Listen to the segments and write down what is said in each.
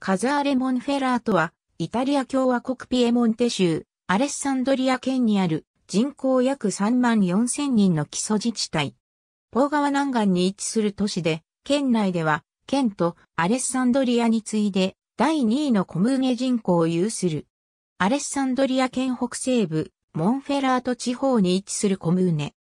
カザーレ・モンフェラートは、イタリア共和国ピエモンテ州、アレッサンドリア県にある人口約3万4千人の基礎自治体。ポー川南岸に位置する都市で、県内では、県とアレッサンドリアに次いで、第2位のコムーゲ人口を有する。アレッサンドリア県北西部、モンフェラート地方に位置するコムーネ。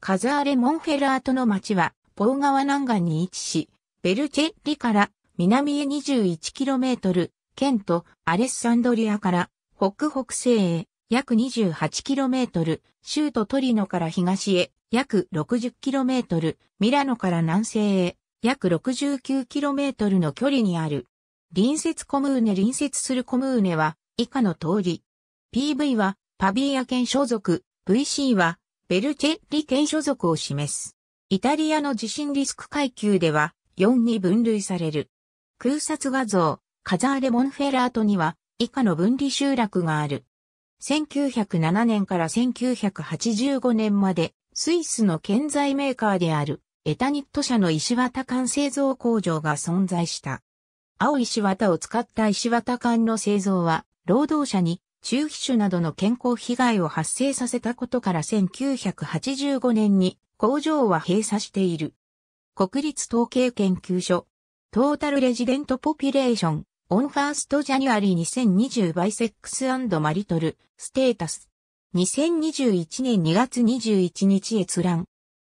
カザーレ・モンフェラートの町は、ポー川南岸に位置し、ベルチェッリから南へ 21km、県とアレッサンドリアから北北西へ約 28km、州都トリノから東へ約 60km、ミラノから南西へ約 69km の距離にある。隣接コムーネ隣接するコムーネは以下の通り。PV はパビーア県所属、VC はベルチェリ県所属を示す。イタリアの地震リスク階級では4に分類される。空撮画像、カザーレ・モンフェラートには以下の分離集落がある。1907年から1985年までスイスの建材メーカーであるエタニット社の石綿管製造工場が存在した。青石綿を使った石綿管の製造は労働者に中皮腫などの健康被害を発生させたことから1985年に工場は閉鎖している。国立統計研究所トータルレジデントポピュレーション、オンファーストジャニュアリー2020バイセックスマリトル、ステータス。2021年2月21日閲覧。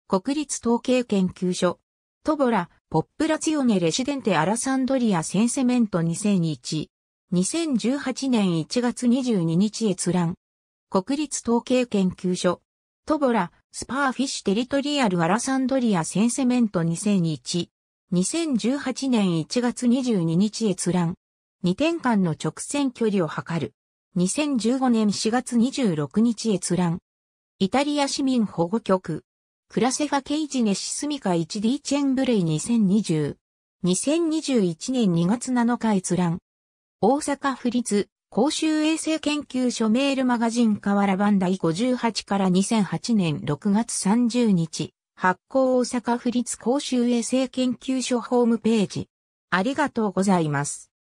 国立統計研究所。トボラ、ポップラツィオネレシデンテアラサンドリアセンセメント2001。2018年1月22日閲覧。国立統計研究所。トボラ、スパーフィッシュテリトリアルアラサンドリアセンセメント2001。2018年1月22日閲覧。2点間の直線距離を測る。2015年4月26日閲覧。イタリア市民保護局。クラセファケイジネシスミカ 1D チェンブレイ2020。2021年2月7日閲覧。大阪府立公衆衛生研究所メールマガジン河原版第58から2008年6月30日。発行大阪府立公衆衛生研究所ホームページ。ありがとうございます。